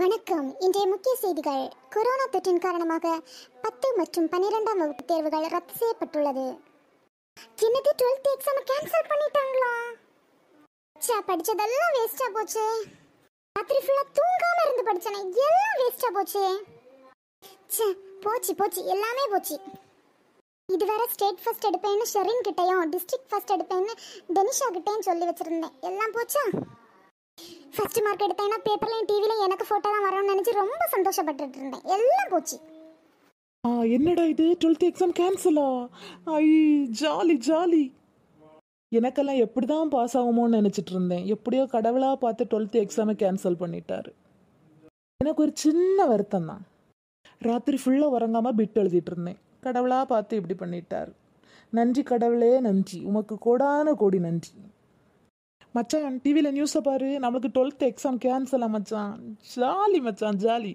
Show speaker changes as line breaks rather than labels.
வணக்கம் இன்றைய முக்கிய செய்திகள் கொரோனா தொற்றின் காரணமாக பத்து மற்றும் பன்னிரெண்டாம் வகுப்பு தேர்வுகள் ரத்து செய்யப்பட்டுள்ளது என்னது டுவெல்த் எக்ஸாம் கேன்சல் பண்ணிட்டாங்களா சா படிச்சதெல்லாம் வேஸ்டா போச்சு ராத்திரி ஃபுல்லா தூங்காம இருந்து படிச்சனே எல்லாம் வேஸ்டா போச்சு சே போச்சு போச்சு எல்லாமே போச்சு இதுவரை ஸ்டேட் ஃபர்ஸ்ட் எடுப்பேன்னு ஷெரின் கிட்டேயும் டிஸ்ட்ரிக்ட் ஃபர்ஸ்ட் எடுப்பேன்னு டெனிஷா கிட்டேயும் சொல்லி வச்சிருந்தேன் எல்லாம் போச்சா ஃபஸ்ட்டு மார்க் எடுத்தேன்னா பேப்பர்லையும் டிவிலையும் எனக்கு ஃபோட்டோ தான் வரணும்னு நினச்சி ரொம்ப சந்தோஷப்பட்டுட்டு இருந்தேன் எல்லாம் போச்சு
ஆ என்னடா இது டுவெல்த் எக்ஸாம் கேன்சலா ஐ ஜாலி ஜாலி எனக்கெல்லாம் எப்படி தான் பாஸ் ஆகுமோன்னு நினச்சிட்டு இருந்தேன் எப்படியோ கடவுளாக பார்த்து டுவெல்த்து எக்ஸாமை கேன்சல் பண்ணிட்டாரு எனக்கு ஒரு சின்ன வருத்தம் தான் ராத்திரி ஃபுல்லாக உறங்காமல் பிட் எழுதிட்டு இருந்தேன் கடவுளாக பார்த்து இப்படி பண்ணிட்டார் நன்றி கடவுளே நன்றி உமக்கு கோடான கோடி நன்றி மச்சான் டிவியில் நியூஸை பாரு நம்மளுக்கு டுவெல்த் எக்ஸாம் கேன்சலாக மச்சான் ஜாலி மச்சான் ஜாலி